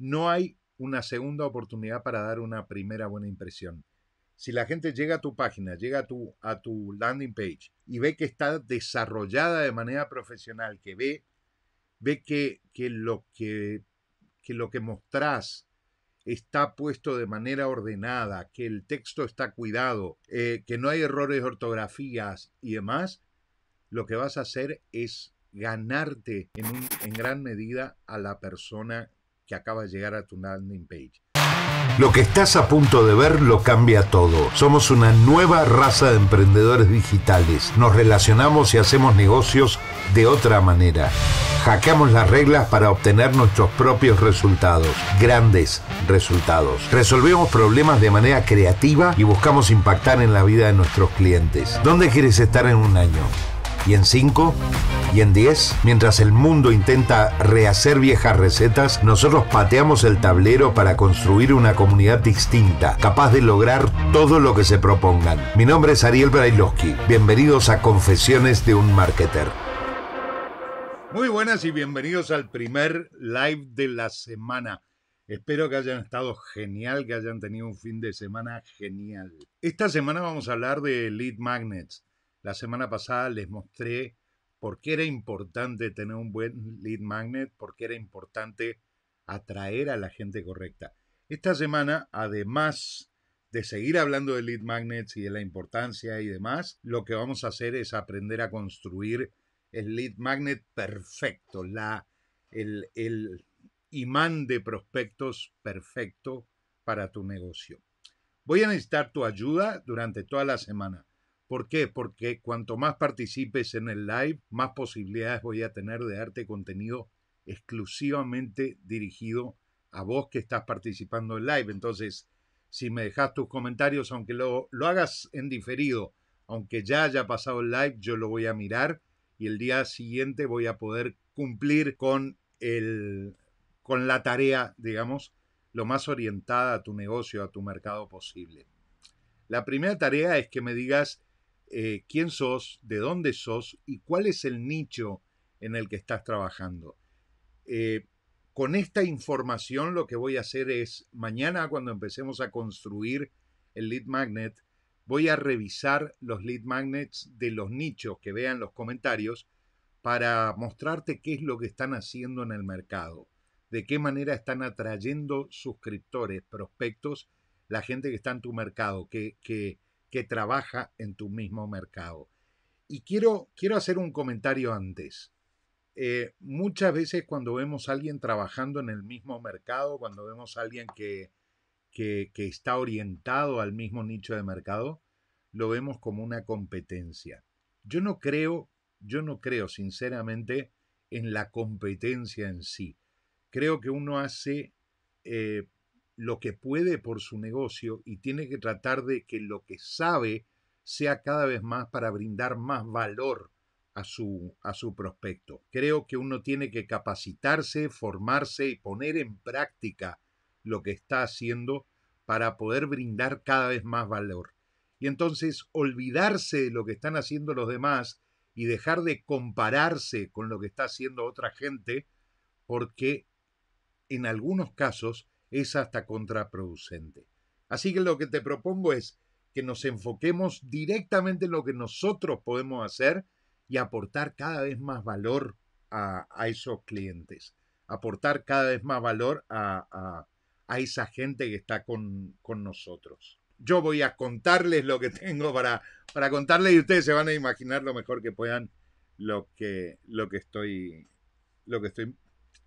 No hay una segunda oportunidad para dar una primera buena impresión. Si la gente llega a tu página, llega a tu, a tu landing page y ve que está desarrollada de manera profesional, que ve, ve que, que, lo, que, que lo que mostrás está puesto de manera ordenada, que el texto está cuidado, eh, que no hay errores de ortografías y demás, lo que vas a hacer es ganarte en, en gran medida a la persona que acaba de llegar a tu landing page. Lo que estás a punto de ver lo cambia todo. Somos una nueva raza de emprendedores digitales. Nos relacionamos y hacemos negocios de otra manera. Hackeamos las reglas para obtener nuestros propios resultados, grandes resultados. Resolvemos problemas de manera creativa y buscamos impactar en la vida de nuestros clientes. ¿Dónde quieres estar en un año? y en 5 y en 10. Mientras el mundo intenta rehacer viejas recetas, nosotros pateamos el tablero para construir una comunidad distinta, capaz de lograr todo lo que se propongan. Mi nombre es Ariel Brailovsky. Bienvenidos a Confesiones de un Marketer. Muy buenas y bienvenidos al primer live de la semana. Espero que hayan estado genial, que hayan tenido un fin de semana genial. Esta semana vamos a hablar de lead magnets la semana pasada les mostré por qué era importante tener un buen lead magnet, por qué era importante atraer a la gente correcta. Esta semana, además de seguir hablando de lead magnets y de la importancia y demás, lo que vamos a hacer es aprender a construir el lead magnet perfecto, la, el, el imán de prospectos perfecto para tu negocio. Voy a necesitar tu ayuda durante toda la semana. ¿Por qué? Porque cuanto más participes en el live, más posibilidades voy a tener de darte contenido exclusivamente dirigido a vos que estás participando en live. Entonces, si me dejas tus comentarios, aunque lo, lo hagas en diferido, aunque ya haya pasado el live, yo lo voy a mirar y el día siguiente voy a poder cumplir con, el, con la tarea, digamos, lo más orientada a tu negocio, a tu mercado posible. La primera tarea es que me digas eh, quién sos, de dónde sos y cuál es el nicho en el que estás trabajando. Eh, con esta información lo que voy a hacer es, mañana cuando empecemos a construir el lead magnet, voy a revisar los lead magnets de los nichos que vean los comentarios para mostrarte qué es lo que están haciendo en el mercado, de qué manera están atrayendo suscriptores, prospectos, la gente que está en tu mercado, que, que que trabaja en tu mismo mercado. Y quiero, quiero hacer un comentario antes. Eh, muchas veces cuando vemos a alguien trabajando en el mismo mercado, cuando vemos a alguien que, está orientado al mismo nicho de mercado, lo vemos como una competencia. Yo no creo, yo no creo sinceramente en la competencia en sí. Creo que uno hace eh, lo que puede por su negocio y tiene que tratar de que lo que sabe sea cada vez más para brindar más valor a su, a su prospecto. Creo que uno tiene que capacitarse, formarse y poner en práctica lo que está haciendo para poder brindar cada vez más valor. Y entonces olvidarse de lo que están haciendo los demás y dejar de compararse con lo que está haciendo otra gente, porque en algunos casos es hasta contraproducente. Así que lo que te propongo es que nos enfoquemos directamente en lo que nosotros podemos hacer y aportar cada vez más valor a, esos clientes, aportar cada vez más valor a, a, esa gente que está con, con, nosotros. Yo voy a contarles lo que tengo para, para contarles y ustedes se van a imaginar lo mejor que puedan lo que, lo que, estoy, lo que estoy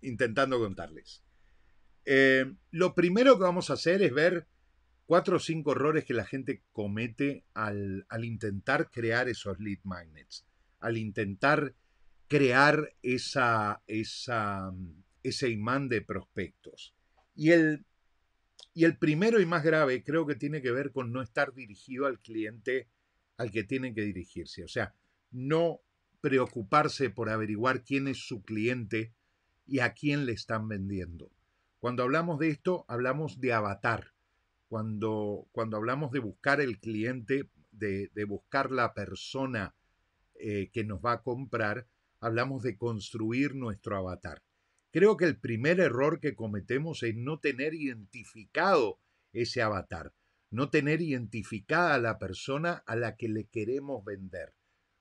intentando contarles. Eh, lo primero que vamos a hacer es ver cuatro o cinco errores que la gente comete al, intentar crear esos lead magnets, al intentar crear esa, ese imán de prospectos. Y el, y el primero y más grave creo que tiene que ver con no estar dirigido al cliente al que tienen que dirigirse. O sea, no preocuparse por averiguar quién es su cliente y a quién le están vendiendo. Cuando hablamos de esto, hablamos de avatar. Cuando, cuando hablamos de buscar el cliente, de, buscar la persona eh, que nos va a comprar, hablamos de construir nuestro avatar. Creo que el primer error que cometemos es no tener identificado ese avatar, no tener identificada a la persona a la que le queremos vender.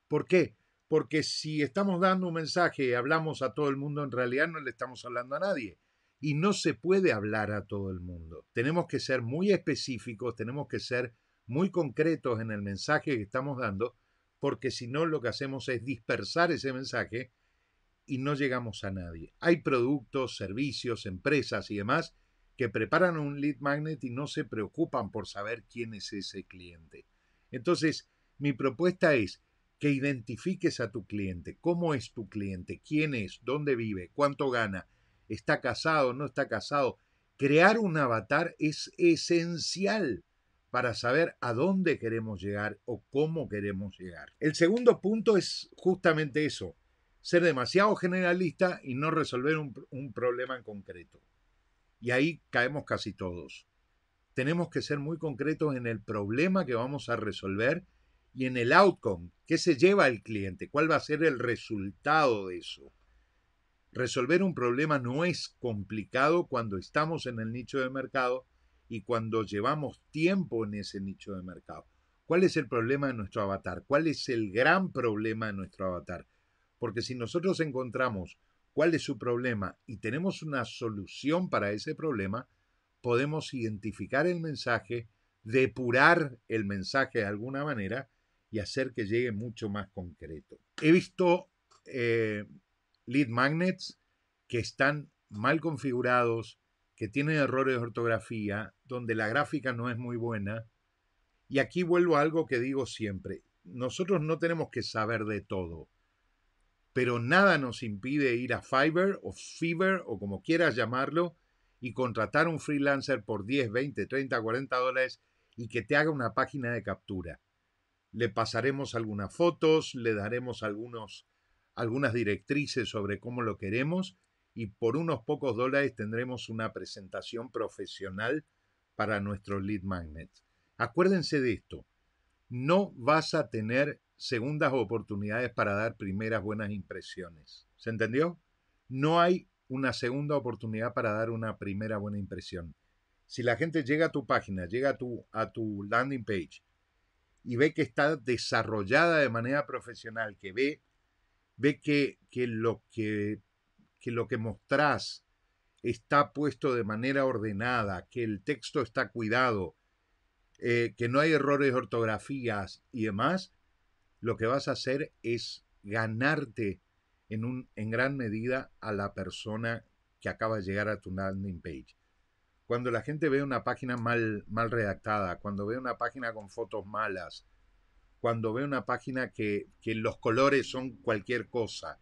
¿Por qué? Porque si estamos dando un mensaje y hablamos a todo el mundo, en realidad no le estamos hablando a nadie y no se puede hablar a todo el mundo. Tenemos que ser muy específicos, tenemos que ser muy concretos en el mensaje que estamos dando, porque si no lo que hacemos es dispersar ese mensaje y no llegamos a nadie. Hay productos, servicios, empresas y demás que preparan un lead magnet y no se preocupan por saber quién es ese cliente. Entonces, mi propuesta es que identifiques a tu cliente, cómo es tu cliente, quién es, dónde vive, cuánto gana, está casado, no está casado. Crear un avatar es esencial para saber a dónde queremos llegar o cómo queremos llegar. El segundo punto es justamente eso, ser demasiado generalista y no resolver un, problema en concreto. Y ahí caemos casi todos. Tenemos que ser muy concretos en el problema que vamos a resolver y en el outcome, qué se lleva el cliente, cuál va a ser el resultado de eso. Resolver un problema no es complicado cuando estamos en el nicho de mercado y cuando llevamos tiempo en ese nicho de mercado. ¿Cuál es el problema de nuestro avatar? ¿Cuál es el gran problema de nuestro avatar? Porque si nosotros encontramos cuál es su problema y tenemos una solución para ese problema, podemos identificar el mensaje, depurar el mensaje de alguna manera y hacer que llegue mucho más concreto. He visto eh, lead magnets que están mal configurados, que tienen errores de ortografía, donde la gráfica no es muy buena. Y aquí vuelvo a algo que digo siempre. Nosotros no tenemos que saber de todo, pero nada nos impide ir a Fiverr o Fiverr o como quieras llamarlo y contratar un freelancer por 10, 20, 30, 40 dólares y que te haga una página de captura. Le pasaremos algunas fotos, le daremos algunos algunas directrices sobre cómo lo queremos y por unos pocos dólares tendremos una presentación profesional para nuestro lead magnet. Acuérdense de esto, no vas a tener segundas oportunidades para dar primeras buenas impresiones. ¿Se entendió? No hay una segunda oportunidad para dar una primera buena impresión. Si la gente llega a tu página, llega a tu, a tu landing page y ve que está desarrollada de manera profesional, que ve ve que, lo, que, lo que mostrás está puesto de manera ordenada, que el texto está cuidado, eh, que no hay errores de ortografías y demás, lo que vas a hacer es ganarte en, un, en gran medida a la persona que acaba de llegar a tu landing page. Cuando la gente ve una página mal, mal redactada, cuando ve una página con fotos malas, cuando ve una página que, los colores son cualquier cosa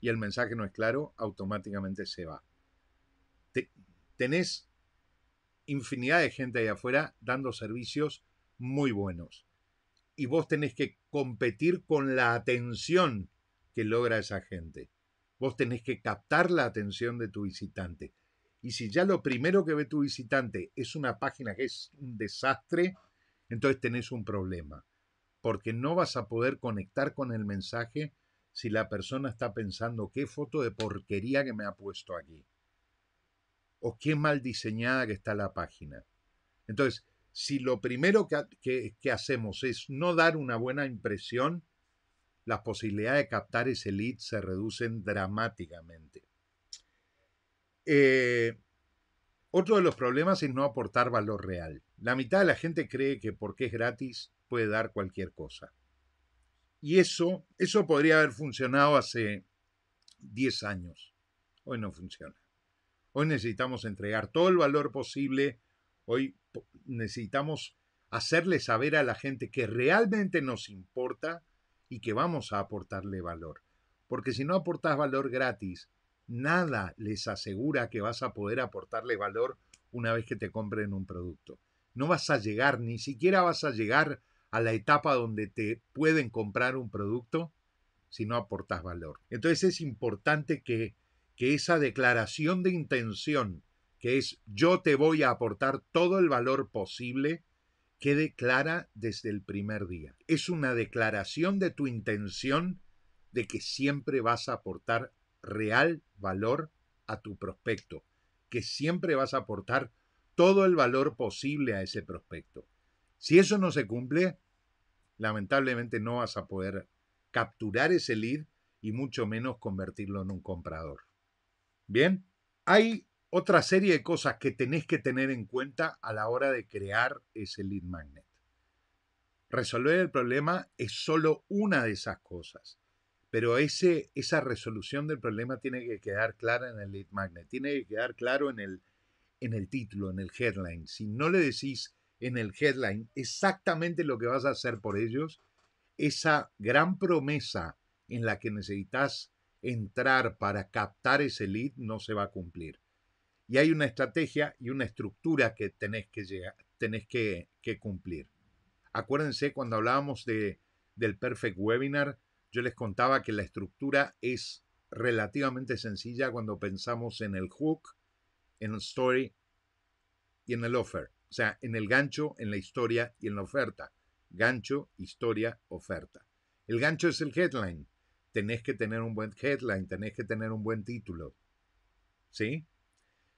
y el mensaje no es claro, automáticamente se va. tenés infinidad de gente ahí afuera dando servicios muy buenos. Y vos tenés que competir con la atención que logra esa gente. Vos tenés que captar la atención de tu visitante. Y si ya lo primero que ve tu visitante es una página que es un desastre, entonces tenés un problema porque no vas a poder conectar con el mensaje si la persona está pensando qué foto de porquería que me ha puesto aquí o qué mal diseñada que está la página. Entonces, si lo primero que, hacemos es no dar una buena impresión, las posibilidades de captar ese lead se reducen dramáticamente. Eh, otro de los problemas es no aportar valor real. La mitad de la gente cree que porque es gratis puede dar cualquier cosa. Y eso, eso podría haber funcionado hace 10 años. Hoy no funciona. Hoy necesitamos entregar todo el valor posible. Hoy necesitamos hacerle saber a la gente que realmente nos importa y que vamos a aportarle valor. Porque si no aportas valor gratis, nada les asegura que vas a poder aportarle valor una vez que te compren un producto. No vas a llegar, ni siquiera vas a llegar a la etapa donde te pueden comprar un producto si no aportas valor. Entonces es importante que, esa declaración de intención, que es yo te voy a aportar todo el valor posible, quede clara desde el primer día. Es una declaración de tu intención de que siempre vas a aportar real valor a tu prospecto, que siempre vas a aportar todo el valor posible a ese prospecto. Si eso no se cumple, lamentablemente no vas a poder capturar ese lead y mucho menos convertirlo en un comprador. Bien, hay otra serie de cosas que tenés que tener en cuenta a la hora de crear ese lead magnet. Resolver el problema es solo una de esas cosas. Pero ese, esa resolución del problema tiene que quedar clara en el lead magnet, tiene que quedar claro en el, en el título, en el headline. Si no le decís en el headline exactamente lo que vas a hacer por ellos, esa gran promesa en la que necesitas entrar para captar ese lead no se va a cumplir. Y hay una estrategia y una estructura que tenés que, tenés que, cumplir. Acuérdense cuando hablábamos de, del Perfect Webinar, yo les contaba que la estructura es relativamente sencilla cuando pensamos en el hook, en el story y en el offer. O sea, en el gancho, en la historia y en la oferta. Gancho, historia, oferta. El gancho es el headline. Tenés que tener un buen headline, tenés que tener un buen título. ¿Sí?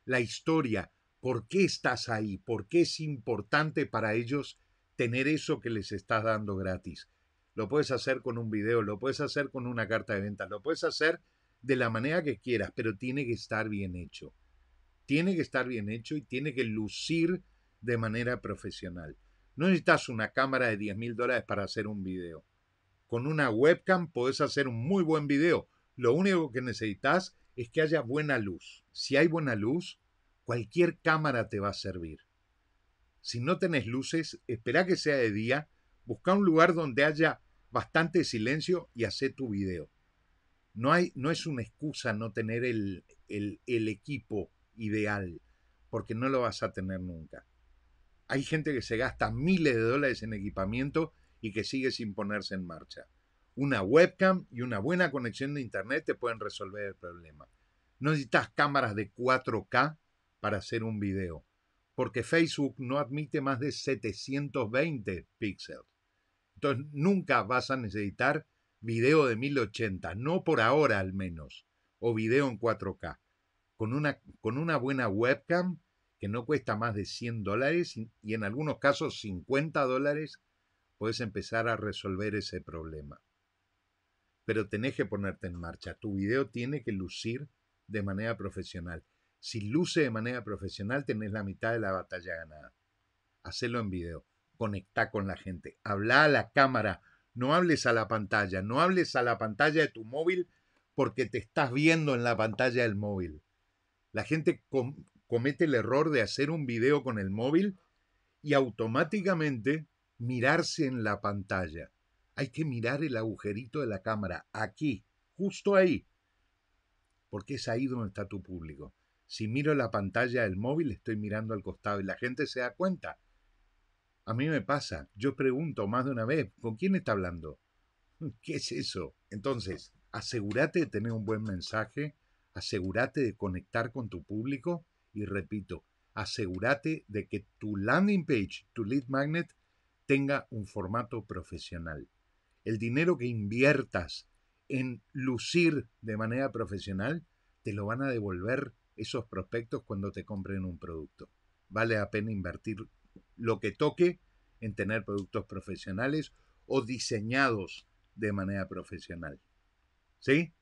La historia, ¿por qué estás ahí? ¿Por qué es importante para ellos tener eso que les estás dando gratis? lo puedes hacer con un video, lo puedes hacer con una carta de venta, lo puedes hacer de la manera que quieras, pero tiene que estar bien hecho. Tiene que estar bien hecho y tiene que lucir de manera profesional. No necesitas una cámara de 10 mil dólares para hacer un video. Con una webcam podés hacer un muy buen video. Lo único que necesitas es que haya buena luz. Si hay buena luz, cualquier cámara te va a servir. Si no tenés luces, espera que sea de día, busca un lugar donde haya bastante silencio y hace tu video. No, hay, no es una excusa no tener el, el, el equipo ideal, porque no lo vas a tener nunca. Hay gente que se gasta miles de dólares en equipamiento y que sigue sin ponerse en marcha. Una webcam y una buena conexión de internet te pueden resolver el problema. No necesitas cámaras de 4K para hacer un video, porque Facebook no admite más de 720 píxeles. Entonces nunca vas a necesitar video de 1080, no por ahora al menos, o video en 4K. Con una, con una buena webcam que no cuesta más de 100 dólares y, en algunos casos 50 dólares, puedes empezar a resolver ese problema. Pero tenés que ponerte en marcha. Tu video tiene que lucir de manera profesional. Si luce de manera profesional, tenés la mitad de la batalla ganada. Hacelo en video conecta con la gente. Habla a la cámara, no hables a la pantalla, no hables a la pantalla de tu móvil porque te estás viendo en la pantalla del móvil. La gente comete el error de hacer un video con el móvil y automáticamente mirarse en la pantalla. Hay que mirar el agujerito de la cámara, aquí, justo ahí, porque es ahí donde está tu público. Si miro la pantalla del móvil, estoy mirando al costado y la gente se da cuenta a mí me pasa, yo pregunto más de una vez, ¿con quién está hablando? ¿Qué es eso? Entonces, asegúrate de tener un buen mensaje, asegúrate de conectar con tu público y repito, asegúrate de que tu landing page, tu lead magnet, tenga un formato profesional. El dinero que inviertas en lucir de manera profesional, te lo van a devolver esos prospectos cuando te compren un producto. Vale la pena invertir lo que toque en tener productos profesionales o diseñados de manera profesional. ¿Sí?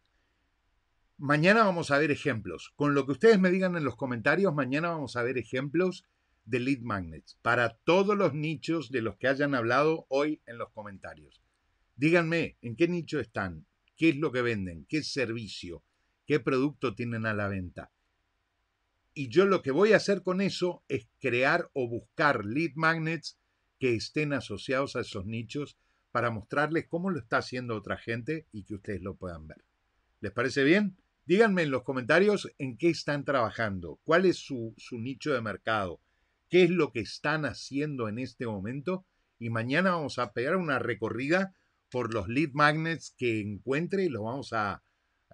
Mañana vamos a ver ejemplos. Con lo que ustedes me digan en los comentarios, mañana vamos a ver ejemplos de lead magnets para todos los nichos de los que hayan hablado hoy en los comentarios. Díganme en qué nicho están, qué es lo que venden, qué servicio, qué producto tienen a la venta. Y yo lo que voy a hacer con eso es crear o buscar lead magnets que estén asociados a esos nichos para mostrarles cómo lo está haciendo otra gente y que ustedes lo puedan ver. ¿Les parece bien? Díganme en los comentarios en qué están trabajando, cuál es su, nicho de mercado, qué es lo que están haciendo en este momento y mañana vamos a pegar una recorrida por los lead magnets que encuentre y vamos a,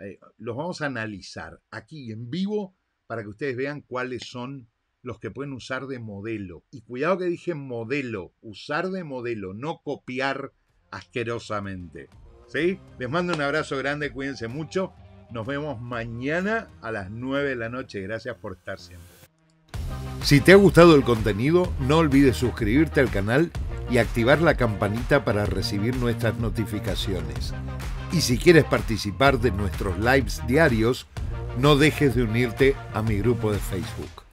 eh, los vamos a analizar aquí en vivo para que ustedes vean cuáles son los que pueden usar de modelo. Y cuidado que dije modelo, usar de modelo, no copiar asquerosamente. ¿Sí? Les mando un abrazo grande, cuídense mucho. Nos vemos mañana a las 9 de la noche. Gracias por estar siempre. Si te ha gustado el contenido, no olvides suscribirte al canal y activar la campanita para recibir nuestras notificaciones. Y si quieres participar de nuestros lives diarios, no dejes de unirte a mi grupo de Facebook.